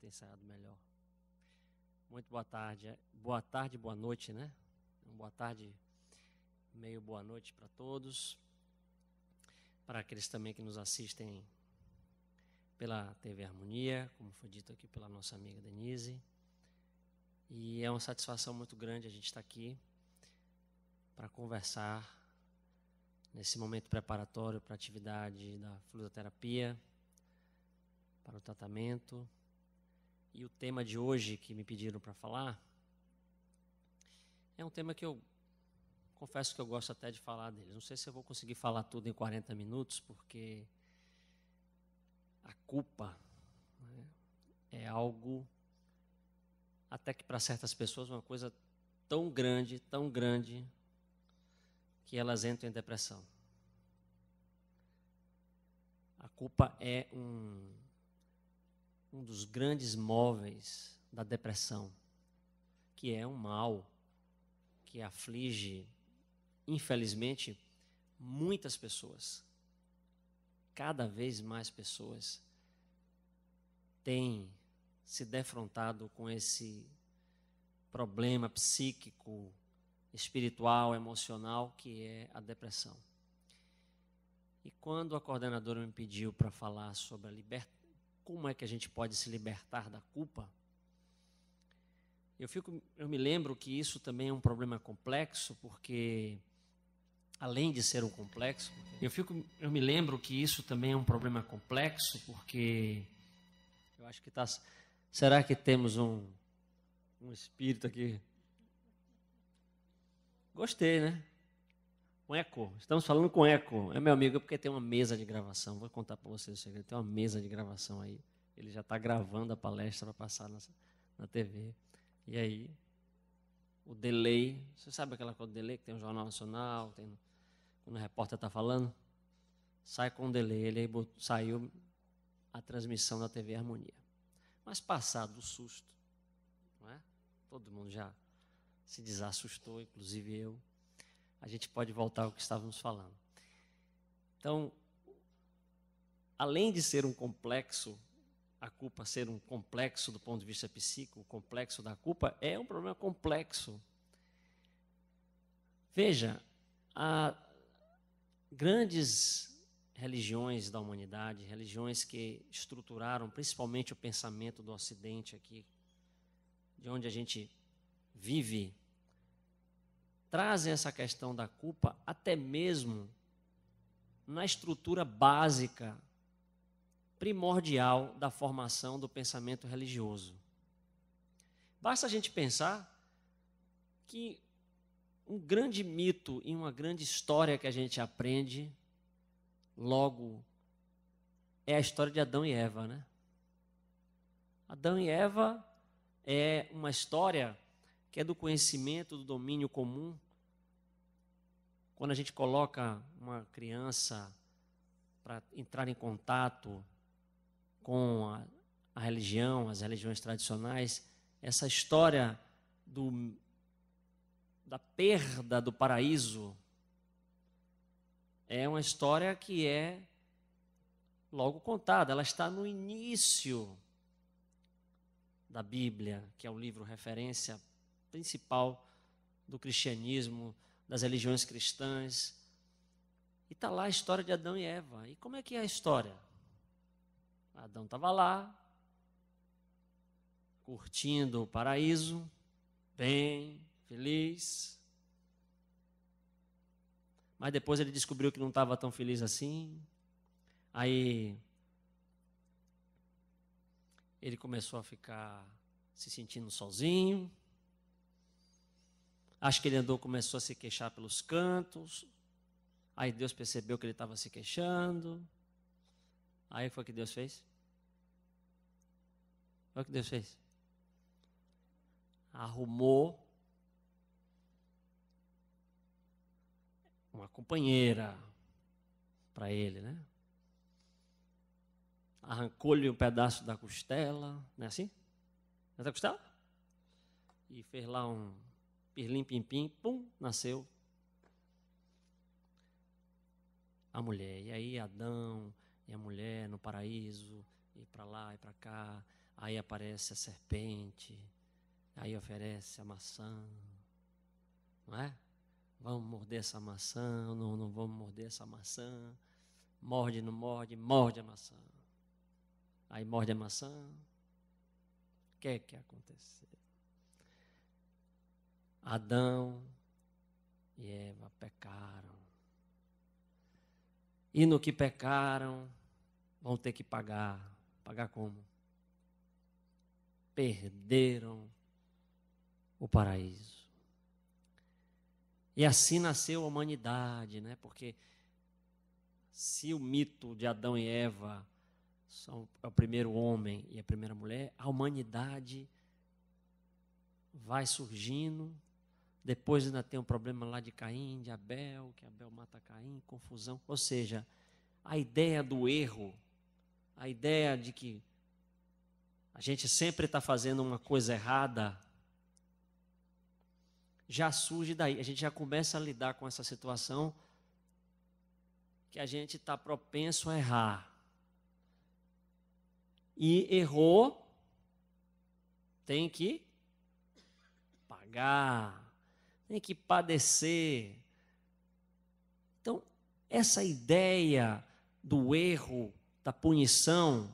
ter ensaiado melhor. Muito boa tarde. É, boa tarde, boa noite, né? boa tarde, meio boa noite para todos. Para aqueles também que nos assistem pela TV Harmonia, como foi dito aqui pela nossa amiga Denise. E é uma satisfação muito grande a gente estar tá aqui para conversar nesse momento preparatório para a atividade da fluidoterapia, para o tratamento e o tema de hoje que me pediram para falar é um tema que eu confesso que eu gosto até de falar dele. Não sei se eu vou conseguir falar tudo em 40 minutos, porque a culpa né, é algo até que para certas pessoas uma coisa tão grande, tão grande que elas entram em depressão. A culpa é um um dos grandes móveis da depressão, que é um mal que aflige, infelizmente, muitas pessoas. Cada vez mais pessoas têm se defrontado com esse problema psíquico, espiritual, emocional que é a depressão. E quando a coordenadora me pediu para falar sobre a libertação, como é que a gente pode se libertar da culpa? Eu, fico, eu me lembro que isso também é um problema complexo, porque além de ser um complexo, eu fico, eu me lembro que isso também é um problema complexo, porque eu acho que está. será que temos um um espírito aqui? Gostei, né? com eco. Estamos falando com eco. É meu amigo, é porque tem uma mesa de gravação. Vou contar para vocês o segredo. Tem uma mesa de gravação aí. Ele já está gravando a palestra para passar na, na TV. E aí, o delay. Você sabe aquela coisa do delay que tem no Jornal Nacional, tem quando o repórter está falando? Sai com o delay. Ele aí botou, saiu a transmissão da TV Harmonia. Mas passado o susto, não é? todo mundo já se desassustou, inclusive eu a gente pode voltar ao que estávamos falando. Então, além de ser um complexo, a culpa ser um complexo do ponto de vista psíquico, o complexo da culpa é um problema complexo. Veja, há grandes religiões da humanidade, religiões que estruturaram principalmente o pensamento do Ocidente aqui, de onde a gente vive trazem essa questão da culpa até mesmo na estrutura básica, primordial da formação do pensamento religioso. Basta a gente pensar que um grande mito e uma grande história que a gente aprende logo é a história de Adão e Eva, né? Adão e Eva é uma história que é do conhecimento, do domínio comum. Quando a gente coloca uma criança para entrar em contato com a, a religião, as religiões tradicionais, essa história do, da perda do paraíso é uma história que é logo contada, ela está no início da Bíblia, que é o livro referência principal do cristianismo, das religiões cristãs. E está lá a história de Adão e Eva. E como é que é a história? Adão estava lá, curtindo o paraíso, bem, feliz. Mas depois ele descobriu que não estava tão feliz assim. Aí ele começou a ficar se sentindo sozinho. Acho que ele andou, começou a se queixar pelos cantos. Aí Deus percebeu que ele estava se queixando. Aí foi o que Deus fez? Foi o que Deus fez? Arrumou uma companheira para ele, né? Arrancou-lhe um pedaço da costela, não é assim? É da costela? E fez lá um, pirlim pim pim, pum, nasceu a mulher. E aí Adão e a mulher no paraíso, e para lá e para cá. Aí aparece a serpente, aí oferece a maçã. Não é? Vamos morder essa maçã, não, não vamos morder essa maçã. Morde, não morde, morde a maçã. Aí morde a maçã. O que é que aconteceu? Adão e Eva pecaram. E no que pecaram, vão ter que pagar. Pagar como? Perderam o paraíso. E assim nasceu a humanidade, né? Porque se o mito de Adão e Eva são é o primeiro homem e a primeira mulher, a humanidade vai surgindo depois ainda tem um problema lá de Caim, de Abel, que Abel mata Caim, confusão. Ou seja, a ideia do erro, a ideia de que a gente sempre está fazendo uma coisa errada, já surge daí. A gente já começa a lidar com essa situação que a gente está propenso a errar. E errou, tem que pagar tem que padecer. Então, essa ideia do erro, da punição,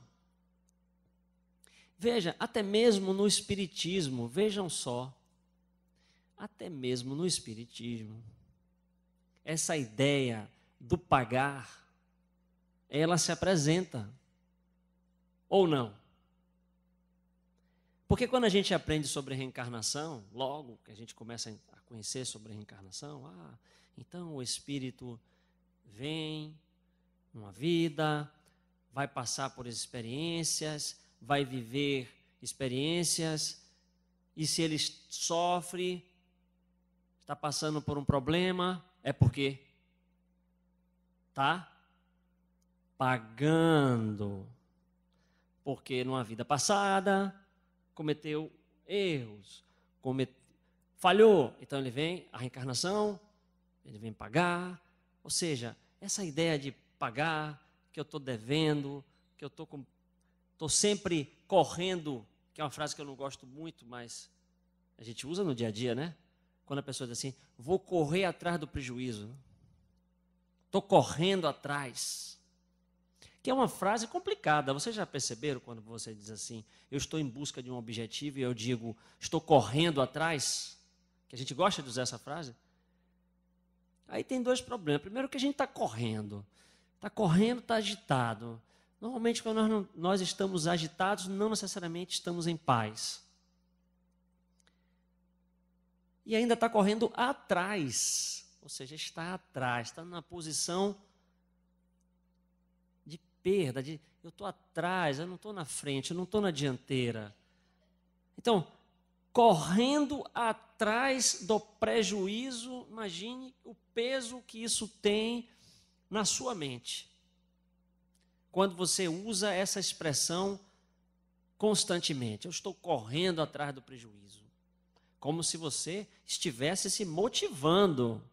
veja, até mesmo no Espiritismo, vejam só, até mesmo no Espiritismo, essa ideia do pagar, ela se apresenta. Ou não? Porque quando a gente aprende sobre reencarnação, logo que a gente começa a conhecer sobre a reencarnação, ah, então o espírito vem, uma vida, vai passar por experiências, vai viver experiências, e se ele sofre, está passando por um problema, é porque tá pagando. Porque numa vida passada cometeu erros, cometeu falhou. Então ele vem, a reencarnação, ele vem pagar. Ou seja, essa ideia de pagar, que eu estou devendo, que eu estou tô sempre correndo, que é uma frase que eu não gosto muito, mas a gente usa no dia a dia, né? Quando a pessoa diz assim, vou correr atrás do prejuízo. Estou correndo atrás. Que é uma frase complicada. Vocês já perceberam quando você diz assim, eu estou em busca de um objetivo e eu digo, estou correndo atrás? que a gente gosta de usar essa frase, aí tem dois problemas. Primeiro, que a gente está correndo. Está correndo, está agitado. Normalmente, quando nós, não, nós estamos agitados, não necessariamente estamos em paz. E ainda está correndo atrás, ou seja, está atrás, está na posição de perda, de eu estou atrás, eu não estou na frente, eu não estou na dianteira. Então, correndo atrás do prejuízo, imagine o peso que isso tem na sua mente. Quando você usa essa expressão constantemente, eu estou correndo atrás do prejuízo, como se você estivesse se motivando.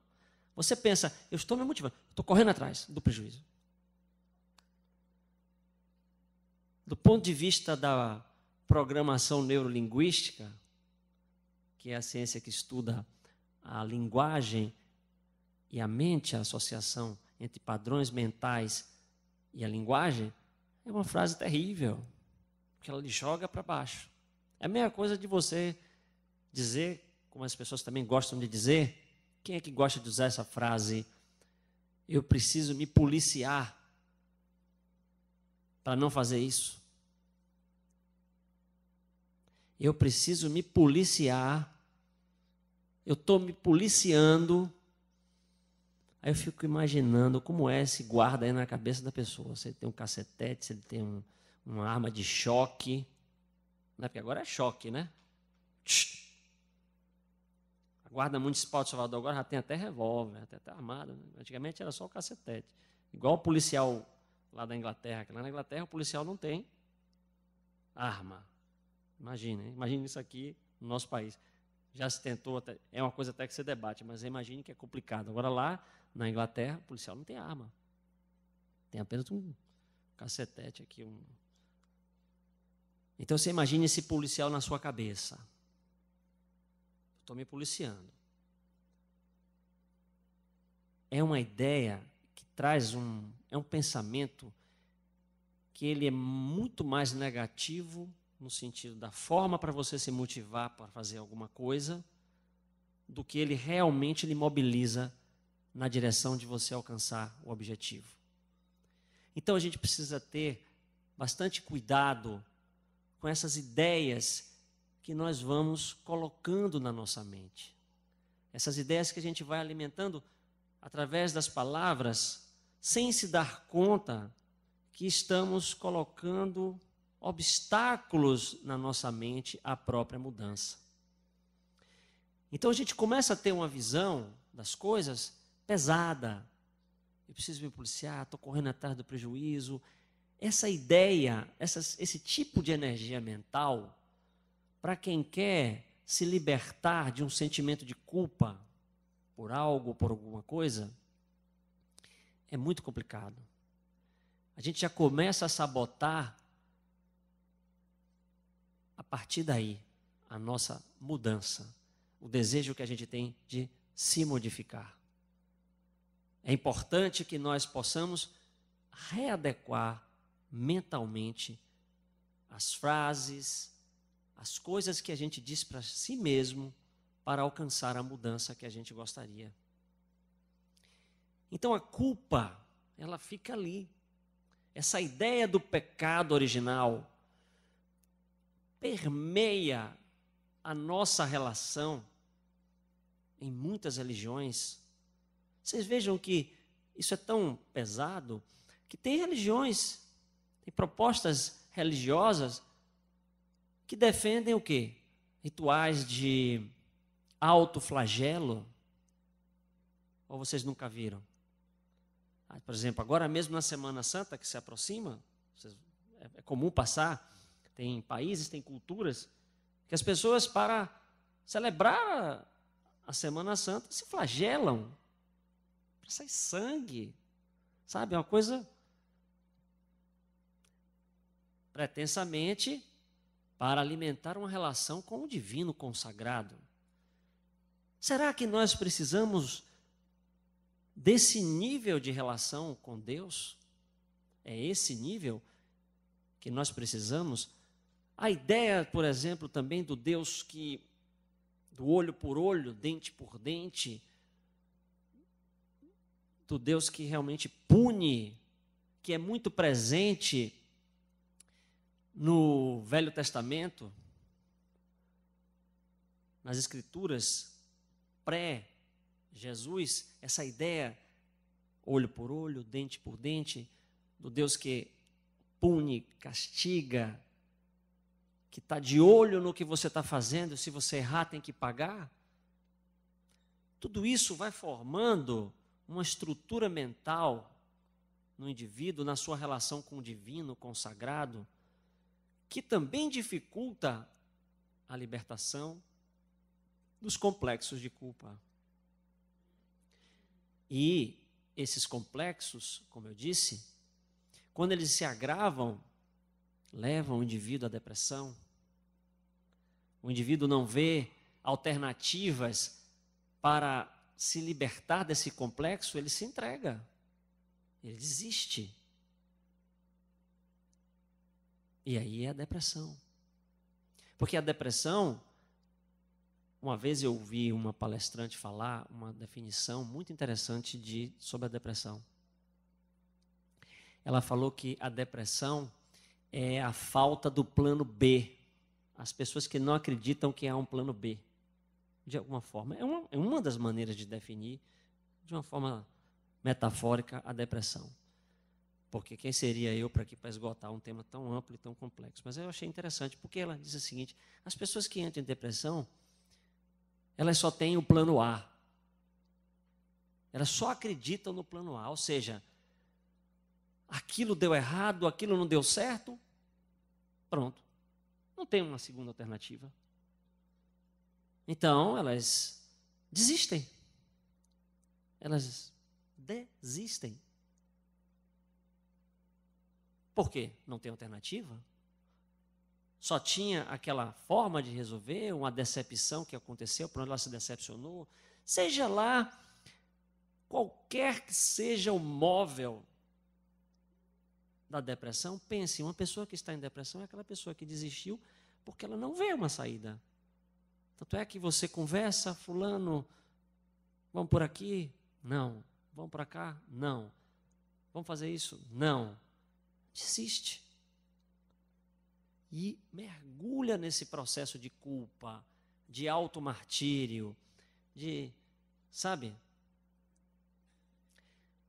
Você pensa, eu estou me motivando, estou correndo atrás do prejuízo. Do ponto de vista da programação neurolinguística, que é a ciência que estuda a linguagem e a mente, a associação entre padrões mentais e a linguagem, é uma frase terrível, porque ela lhe joga para baixo. É a mesma coisa de você dizer, como as pessoas também gostam de dizer, quem é que gosta de usar essa frase? Eu preciso me policiar para não fazer isso. Eu preciso me policiar eu estou me policiando. Aí eu fico imaginando como é esse guarda aí na cabeça da pessoa. Se ele tem um cacetete, se ele tem um, uma arma de choque. Né, porque agora é choque, né? A guarda municipal de Salvador agora já tem até revólver, até tá armado. Né? Antigamente era só o cacetete. Igual o policial lá da Inglaterra, que lá na Inglaterra o policial não tem arma. Imagina, imagina isso aqui no nosso país já se tentou, até, é uma coisa até que se debate, mas imagine que é complicado. Agora lá, na Inglaterra, o policial não tem arma. Tem apenas um cacetete aqui. Um... Então você imagine esse policial na sua cabeça. Estou me policiando. É uma ideia que traz um. É um pensamento que ele é muito mais negativo no sentido da forma para você se motivar para fazer alguma coisa, do que ele realmente lhe mobiliza na direção de você alcançar o objetivo. Então a gente precisa ter bastante cuidado com essas ideias que nós vamos colocando na nossa mente. Essas ideias que a gente vai alimentando através das palavras, sem se dar conta que estamos colocando obstáculos na nossa mente à própria mudança. Então a gente começa a ter uma visão das coisas pesada. Eu preciso me policiar, estou correndo atrás do prejuízo. Essa ideia, esse tipo de energia mental, para quem quer se libertar de um sentimento de culpa por algo, por alguma coisa, é muito complicado. A gente já começa a sabotar a partir daí, a nossa mudança, o desejo que a gente tem de se modificar. É importante que nós possamos readequar mentalmente as frases, as coisas que a gente diz para si mesmo para alcançar a mudança que a gente gostaria. Então a culpa, ela fica ali. Essa ideia do pecado original, permeia a nossa relação em muitas religiões. Vocês vejam que isso é tão pesado que tem religiões, tem propostas religiosas que defendem o quê? Rituais de autoflagelo. Ou vocês nunca viram? Ah, por exemplo, agora mesmo na Semana Santa que se aproxima, é, é comum passar tem países, tem culturas, que as pessoas, para celebrar a Semana Santa, se flagelam. Sai sangue. Sabe? É uma coisa pretensamente para alimentar uma relação com o divino consagrado. Será que nós precisamos desse nível de relação com Deus? É esse nível que nós precisamos a ideia, por exemplo, também do Deus que do olho por olho, dente por dente, do Deus que realmente pune, que é muito presente no Velho Testamento, nas Escrituras pré-Jesus, essa ideia, olho por olho, dente por dente, do Deus que pune, castiga, que está de olho no que você está fazendo, se você errar, tem que pagar. Tudo isso vai formando uma estrutura mental no indivíduo, na sua relação com o divino, com o sagrado, que também dificulta a libertação dos complexos de culpa. E esses complexos, como eu disse, quando eles se agravam, levam o indivíduo à depressão, o indivíduo não vê alternativas para se libertar desse complexo, ele se entrega, ele desiste. E aí é a depressão. Porque a depressão, uma vez eu ouvi uma palestrante falar uma definição muito interessante de, sobre a depressão. Ela falou que a depressão é a falta do plano B as pessoas que não acreditam que há um plano B, de alguma forma. É uma, é uma das maneiras de definir, de uma forma metafórica, a depressão. Porque quem seria eu para aqui para esgotar um tema tão amplo e tão complexo? Mas eu achei interessante, porque ela diz o seguinte: as pessoas que entram em depressão, elas só têm o plano A. Elas só acreditam no plano A, ou seja, aquilo deu errado, aquilo não deu certo, pronto. Não tem uma segunda alternativa. Então, elas desistem. Elas desistem. Por quê? Não tem alternativa? Só tinha aquela forma de resolver, uma decepção que aconteceu, por onde ela se decepcionou. Seja lá qualquer que seja o móvel da depressão, pense, uma pessoa que está em depressão é aquela pessoa que desistiu porque ela não vê uma saída. Tanto é que você conversa, fulano, vamos por aqui? Não. Vamos para cá? Não. Vamos fazer isso? Não. Desiste. E mergulha nesse processo de culpa, de automartírio, de, sabe?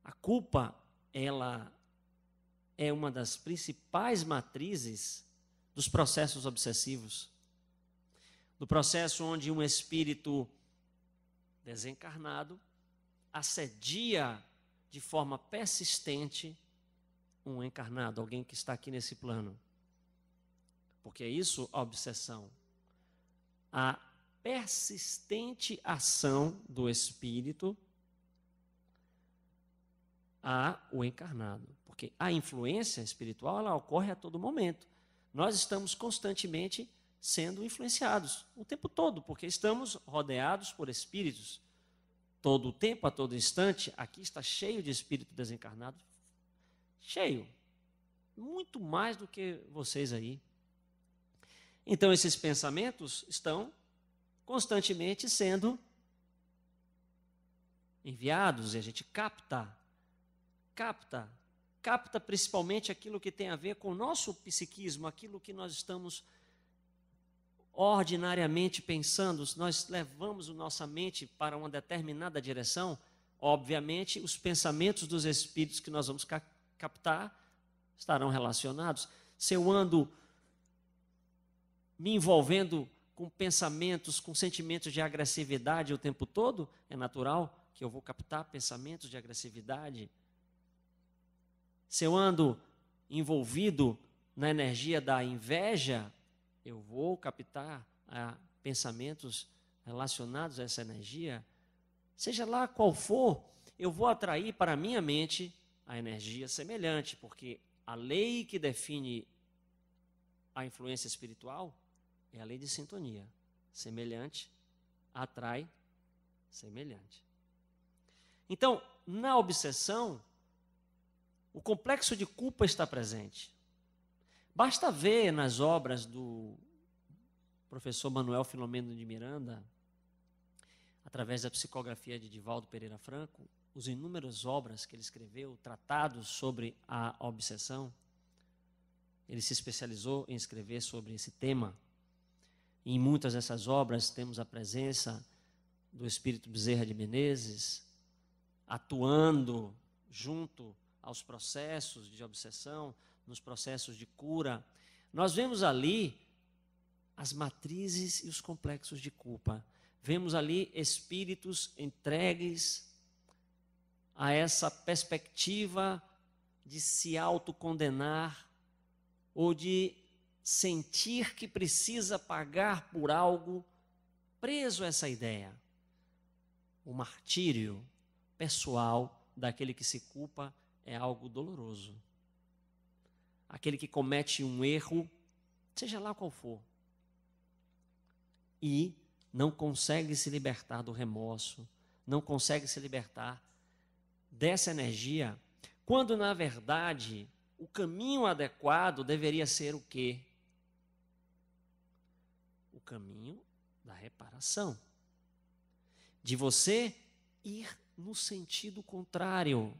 A culpa, ela é uma das principais matrizes dos processos obsessivos. Do processo onde um espírito desencarnado assedia de forma persistente um encarnado, alguém que está aqui nesse plano. Porque é isso a obsessão. A persistente ação do espírito a o encarnado. Porque a influência espiritual ela ocorre a todo momento. Nós estamos constantemente sendo influenciados o tempo todo, porque estamos rodeados por espíritos. Todo o tempo, a todo instante, aqui está cheio de espírito desencarnado. Cheio. Muito mais do que vocês aí. Então, esses pensamentos estão constantemente sendo enviados e a gente capta, capta capta principalmente aquilo que tem a ver com o nosso psiquismo, aquilo que nós estamos ordinariamente pensando, nós levamos a nossa mente para uma determinada direção, obviamente os pensamentos dos espíritos que nós vamos ca captar estarão relacionados. Se eu ando me envolvendo com pensamentos, com sentimentos de agressividade o tempo todo, é natural que eu vou captar pensamentos de agressividade, se eu ando envolvido na energia da inveja, eu vou captar ah, pensamentos relacionados a essa energia. Seja lá qual for, eu vou atrair para a minha mente a energia semelhante, porque a lei que define a influência espiritual é a lei de sintonia. Semelhante atrai semelhante. Então, na obsessão, o complexo de culpa está presente. Basta ver nas obras do professor Manuel Filomeno de Miranda, através da psicografia de Divaldo Pereira Franco, os inúmeras obras que ele escreveu, tratados sobre a obsessão. Ele se especializou em escrever sobre esse tema. em muitas dessas obras temos a presença do Espírito Bezerra de Menezes atuando junto aos processos de obsessão, nos processos de cura. Nós vemos ali as matrizes e os complexos de culpa. Vemos ali espíritos entregues a essa perspectiva de se autocondenar ou de sentir que precisa pagar por algo, preso a essa ideia. O martírio pessoal daquele que se culpa é algo doloroso. Aquele que comete um erro, seja lá qual for, e não consegue se libertar do remorso, não consegue se libertar dessa energia, quando na verdade o caminho adequado deveria ser o quê? O caminho da reparação. De você ir no sentido contrário,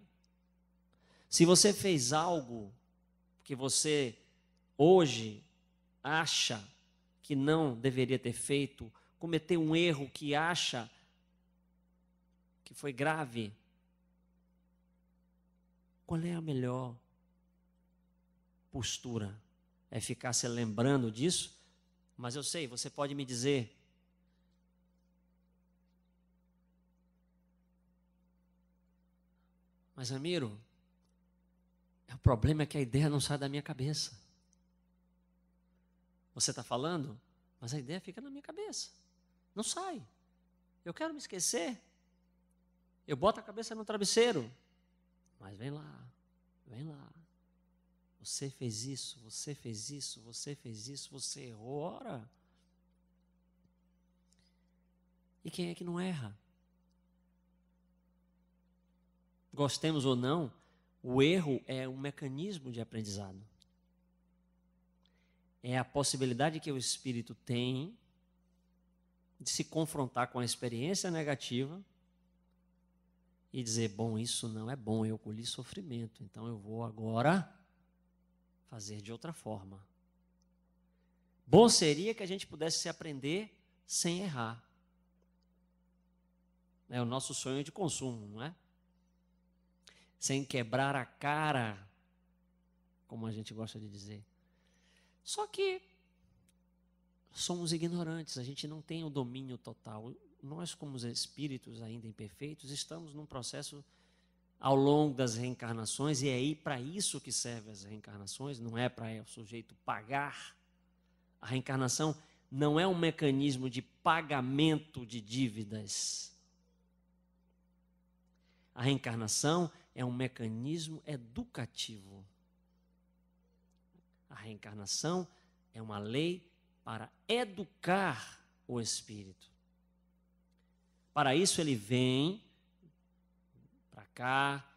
se você fez algo que você hoje acha que não deveria ter feito, cometeu um erro que acha que foi grave, qual é a melhor postura? É ficar se lembrando disso? Mas eu sei, você pode me dizer. Mas, Ramiro, é, o problema é que a ideia não sai da minha cabeça. Você está falando, mas a ideia fica na minha cabeça. Não sai. Eu quero me esquecer. Eu boto a cabeça no travesseiro. Mas vem lá, vem lá. Você fez isso, você fez isso, você fez isso, você errou. Ora. E quem é que não erra? Gostemos ou não, o erro é um mecanismo de aprendizado. É a possibilidade que o espírito tem de se confrontar com a experiência negativa e dizer: bom, isso não é bom, eu colhi sofrimento, então eu vou agora fazer de outra forma. Bom seria que a gente pudesse se aprender sem errar. É o nosso sonho de consumo, não é? sem quebrar a cara, como a gente gosta de dizer. Só que somos ignorantes, a gente não tem o domínio total. Nós, como espíritos ainda imperfeitos, estamos num processo ao longo das reencarnações, e é aí para isso que servem as reencarnações, não é para o sujeito pagar. A reencarnação não é um mecanismo de pagamento de dívidas. A reencarnação é um mecanismo educativo. A reencarnação é uma lei para educar o espírito. Para isso ele vem para cá,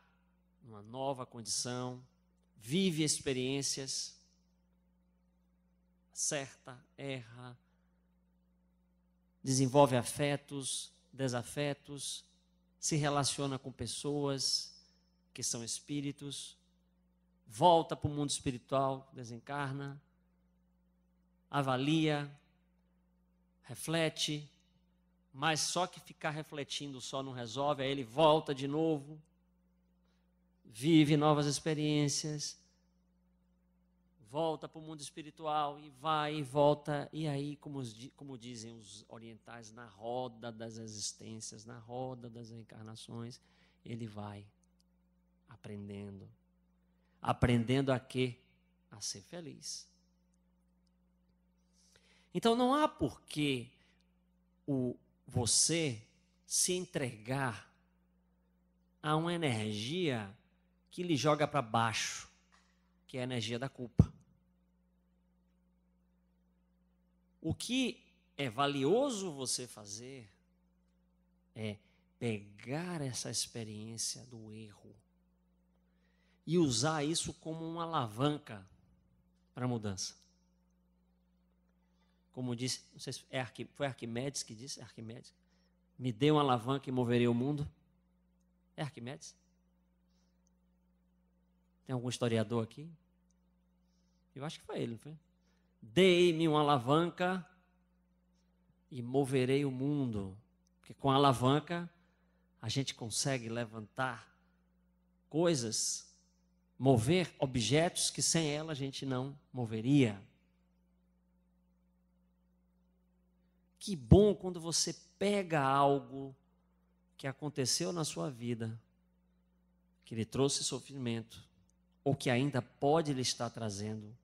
numa nova condição, vive experiências, acerta, erra, desenvolve afetos, desafetos, se relaciona com pessoas, que são espíritos, volta para o mundo espiritual, desencarna, avalia, reflete, mas só que ficar refletindo só não resolve, aí ele volta de novo, vive novas experiências, volta para o mundo espiritual e vai e volta, e aí, como, como dizem os orientais, na roda das existências, na roda das reencarnações, ele vai. Aprendendo. Aprendendo a quê? A ser feliz. Então não há por que o você se entregar a uma energia que lhe joga para baixo, que é a energia da culpa. O que é valioso você fazer é pegar essa experiência do erro e usar isso como uma alavanca para a mudança. Como disse, não sei se é foi Arquimedes que disse, Arquimedes, me dê uma alavanca e moverei o mundo. É Arquimedes? Tem algum historiador aqui? Eu acho que foi ele, não foi? Dei-me uma alavanca e moverei o mundo. Porque com a alavanca a gente consegue levantar coisas mover objetos que sem ela a gente não moveria. Que bom quando você pega algo que aconteceu na sua vida, que lhe trouxe sofrimento, ou que ainda pode lhe estar trazendo,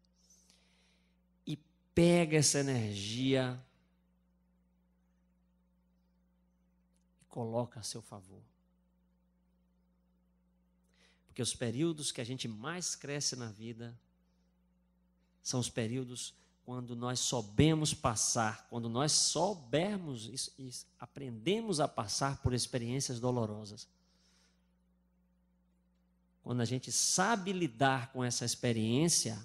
e pega essa energia e coloca a seu favor. Porque os períodos que a gente mais cresce na vida são os períodos quando nós soubemos passar, quando nós soubermos e aprendemos a passar por experiências dolorosas. Quando a gente sabe lidar com essa experiência,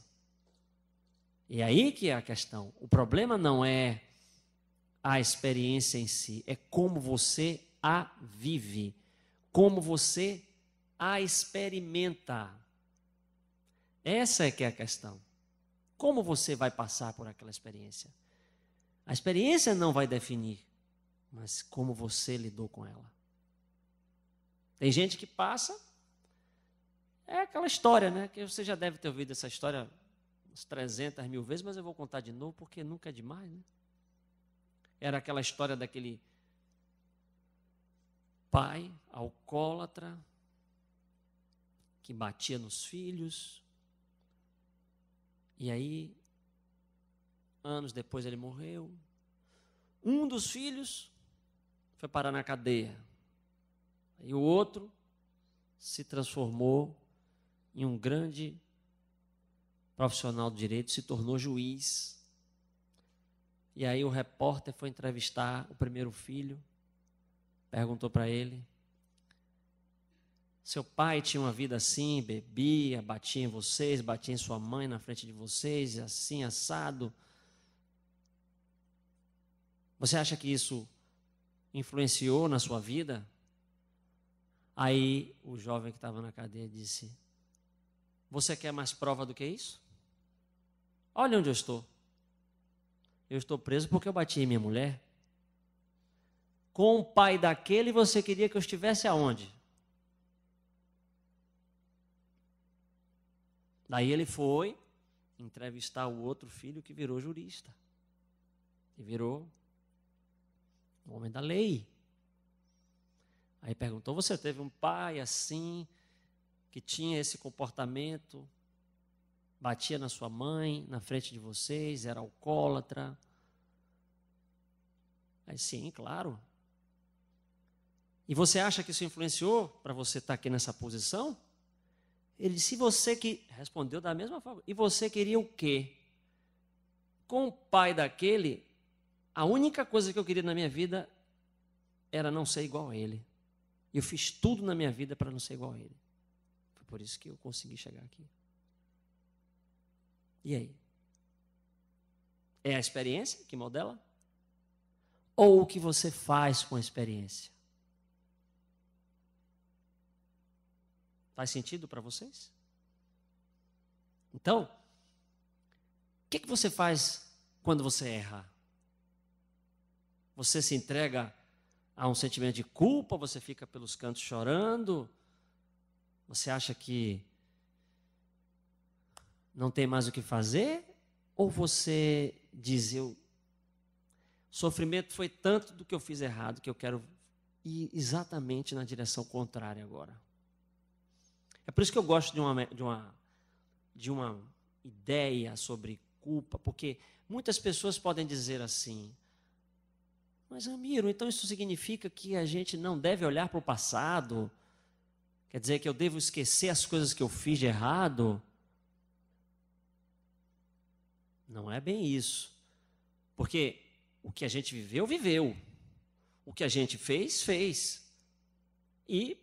e é aí que é a questão. O problema não é a experiência em si, é como você a vive, como você a experimenta. Essa é que é a questão. Como você vai passar por aquela experiência? A experiência não vai definir, mas como você lidou com ela. Tem gente que passa, é aquela história, né? Que você já deve ter ouvido essa história uns 300 mil vezes, mas eu vou contar de novo porque nunca é demais, né? Era aquela história daquele pai alcoólatra que batia nos filhos. E aí, anos depois, ele morreu. Um dos filhos foi parar na cadeia. E o outro se transformou em um grande profissional do direito, se tornou juiz. E aí o repórter foi entrevistar o primeiro filho, perguntou para ele: seu pai tinha uma vida assim, bebia, batia em vocês, batia em sua mãe na frente de vocês, assim, assado. Você acha que isso influenciou na sua vida? Aí o jovem que estava na cadeia disse: Você quer mais prova do que isso? Olha onde eu estou. Eu estou preso porque eu bati em minha mulher. Com o pai daquele, você queria que eu estivesse aonde? Daí ele foi entrevistar o outro filho que virou jurista. E virou um homem da lei. Aí perguntou: Você teve um pai assim, que tinha esse comportamento? Batia na sua mãe, na frente de vocês, era alcoólatra? Aí, sim, claro. E você acha que isso influenciou para você estar tá aqui nessa posição? Ele disse: e você que. Respondeu da mesma forma. E você queria o quê? Com o pai daquele, a única coisa que eu queria na minha vida era não ser igual a ele. Eu fiz tudo na minha vida para não ser igual a ele. Foi por isso que eu consegui chegar aqui. E aí? É a experiência que modela? Ou o que você faz com a experiência? Faz sentido para vocês? Então, o que, que você faz quando você erra? Você se entrega a um sentimento de culpa, você fica pelos cantos chorando, você acha que não tem mais o que fazer? Ou você diz, eu. Sofrimento foi tanto do que eu fiz errado que eu quero ir exatamente na direção contrária agora. É por isso que eu gosto de uma, de uma, de uma ideia sobre culpa, porque muitas pessoas podem dizer assim: Mas, Ramiro, então isso significa que a gente não deve olhar para o passado? Quer dizer que eu devo esquecer as coisas que eu fiz de errado? Não é bem isso. Porque o que a gente viveu, viveu. O que a gente fez, fez. E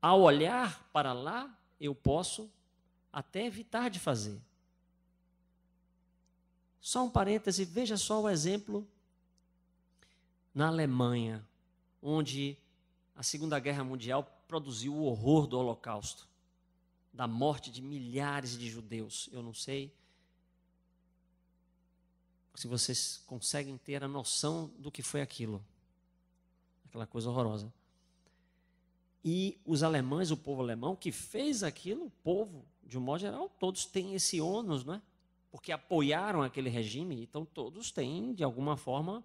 ao olhar para lá, eu posso até evitar de fazer. Só um parêntese, veja só o exemplo na Alemanha, onde a Segunda Guerra Mundial produziu o horror do Holocausto, da morte de milhares de judeus. Eu não sei se vocês conseguem ter a noção do que foi aquilo, aquela coisa horrorosa. E os alemães, o povo alemão que fez aquilo, o povo, de um modo geral, todos têm esse ônus, não é? Porque apoiaram aquele regime, então todos têm, de alguma forma,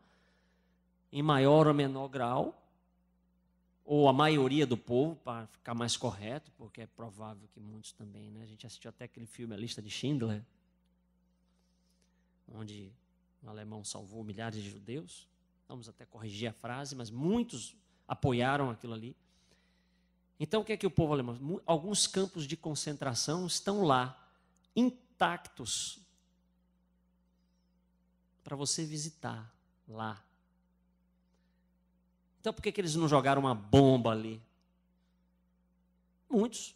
em maior ou menor grau, ou a maioria do povo, para ficar mais correto, porque é provável que muitos também, né? A gente assistiu até aquele filme A Lista de Schindler, onde um alemão salvou milhares de judeus. Vamos até corrigir a frase, mas muitos apoiaram aquilo ali. Então, o que é que o povo alemão? Alguns campos de concentração estão lá, intactos, para você visitar lá. Então, por que, que eles não jogaram uma bomba ali? Muitos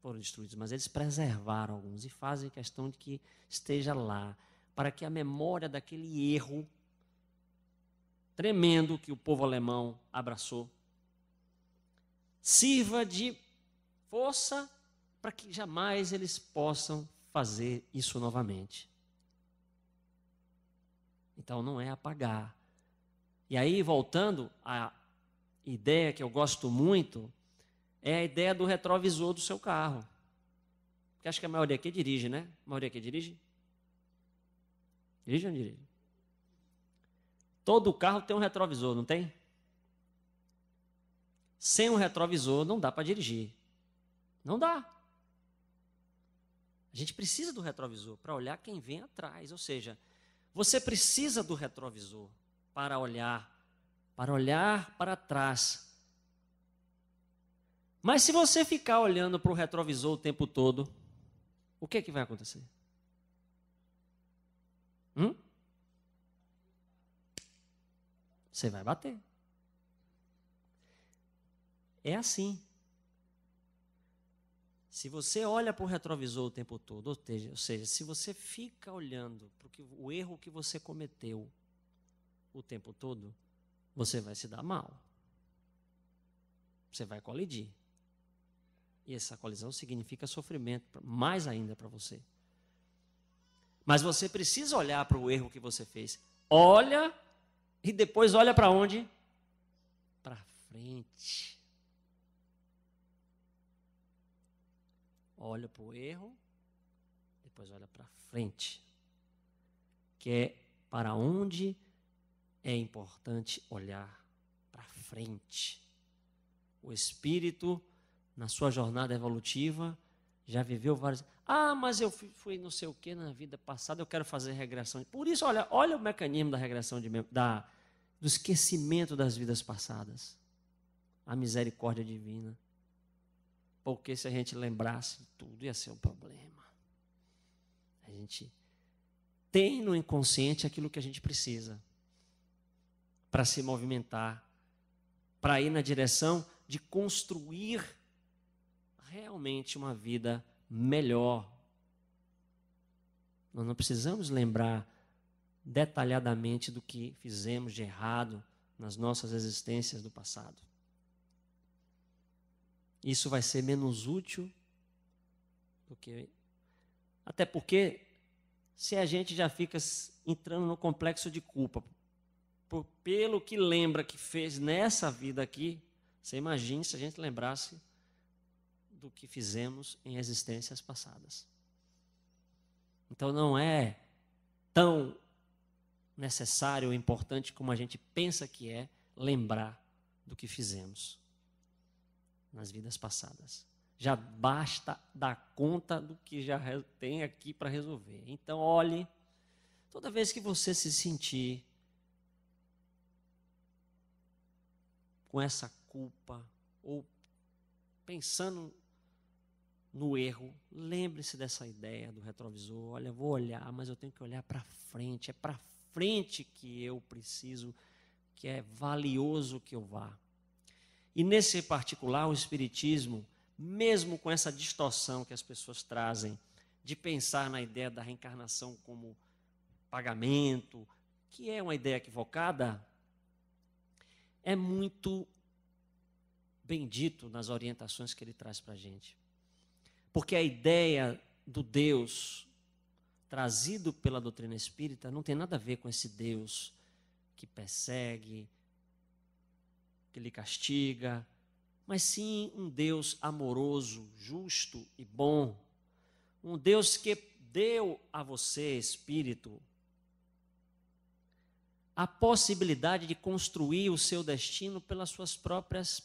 foram destruídos, mas eles preservaram alguns e fazem questão de que esteja lá, para que a memória daquele erro tremendo que o povo alemão abraçou sirva de força para que jamais eles possam fazer isso novamente. Então não é apagar. E aí, voltando à ideia que eu gosto muito, é a ideia do retrovisor do seu carro. Porque acho que a maioria aqui dirige, né? A maioria aqui dirige? Dirige ou não dirige? Todo carro tem um retrovisor, não tem? Sem um retrovisor não dá para dirigir. Não dá. A gente precisa do retrovisor para olhar quem vem atrás, ou seja, você precisa do retrovisor para olhar, para olhar para trás. Mas se você ficar olhando para o retrovisor o tempo todo, o que é que vai acontecer? Hum? Você vai bater é assim. Se você olha para o retrovisor o tempo todo, ou seja, ou seja se você fica olhando para o erro que você cometeu o tempo todo, você vai se dar mal. Você vai colidir. E essa colisão significa sofrimento, mais ainda para você. Mas você precisa olhar para o erro que você fez. Olha e depois olha para onde? Para frente. olha para o erro, depois olha para frente, que é para onde é importante olhar para frente. O espírito, na sua jornada evolutiva, já viveu várias. Ah, mas eu fui, fui não sei o que na vida passada, eu quero fazer regressão. Por isso, olha, olha o mecanismo da regressão, de, da, do esquecimento das vidas passadas. A misericórdia divina porque se a gente lembrasse, tudo ia ser um problema. A gente tem no inconsciente aquilo que a gente precisa para se movimentar, para ir na direção de construir realmente uma vida melhor. Nós não precisamos lembrar detalhadamente do que fizemos de errado nas nossas existências do passado isso vai ser menos útil do que. Até porque, se a gente já fica entrando no complexo de culpa, por, pelo que lembra que fez nessa vida aqui, você imagina se a gente lembrasse do que fizemos em existências passadas. Então não é tão necessário ou importante como a gente pensa que é lembrar do que fizemos nas vidas passadas. Já basta dar conta do que já tem aqui para resolver. Então, olhe, toda vez que você se sentir com essa culpa ou pensando no erro, lembre-se dessa ideia do retrovisor. Olha, vou olhar, mas eu tenho que olhar para frente. É para frente que eu preciso, que é valioso que eu vá. E nesse particular, o Espiritismo, mesmo com essa distorção que as pessoas trazem, de pensar na ideia da reencarnação como pagamento, que é uma ideia equivocada, é muito bendito nas orientações que ele traz para a gente. Porque a ideia do Deus trazido pela doutrina espírita não tem nada a ver com esse Deus que persegue, que lhe castiga, mas sim um Deus amoroso, justo e bom. Um Deus que deu a você, espírito, a possibilidade de construir o seu destino pelas suas próprias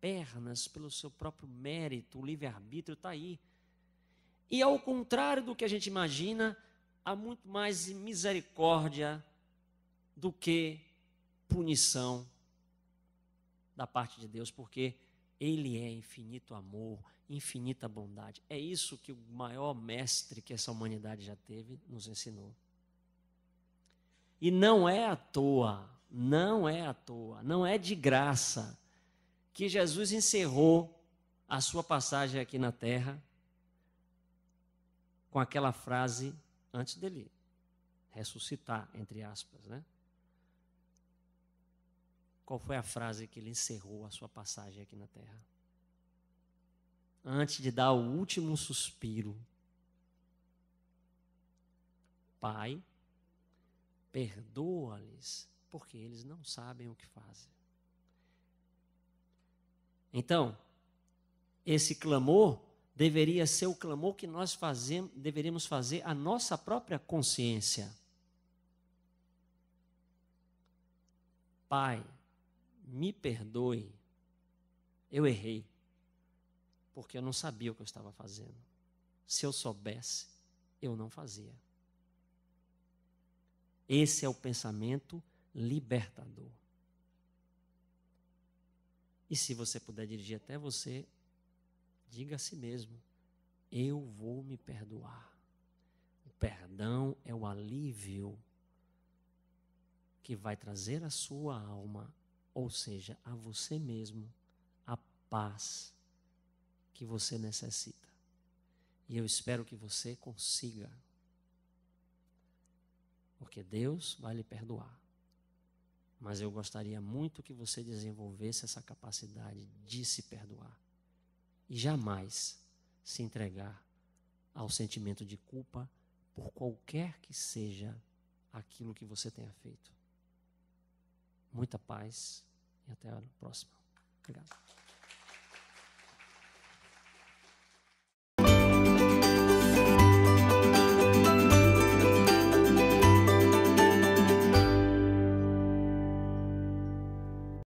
pernas, pelo seu próprio mérito, o livre-arbítrio está aí. E ao contrário do que a gente imagina, há muito mais misericórdia do que punição da parte de Deus, porque Ele é infinito amor, infinita bondade. É isso que o maior mestre que essa humanidade já teve nos ensinou. E não é à toa, não é à toa, não é de graça que Jesus encerrou a sua passagem aqui na terra com aquela frase antes dele ressuscitar, entre aspas, né? Qual foi a frase que ele encerrou a sua passagem aqui na terra? Antes de dar o último suspiro, Pai, perdoa-lhes, porque eles não sabem o que fazem. Então, esse clamor deveria ser o clamor que nós fazemos, deveríamos fazer a nossa própria consciência. Pai, me perdoe, eu errei, porque eu não sabia o que eu estava fazendo. Se eu soubesse, eu não fazia. Esse é o pensamento libertador. E se você puder dirigir até você, diga a si mesmo: eu vou me perdoar. O perdão é o alívio que vai trazer a sua alma ou seja, a você mesmo, a paz que você necessita. E eu espero que você consiga, porque Deus vai lhe perdoar. Mas eu gostaria muito que você desenvolvesse essa capacidade de se perdoar e jamais se entregar ao sentimento de culpa por qualquer que seja aquilo que você tenha feito muita paz e até a próxima. Obrigado.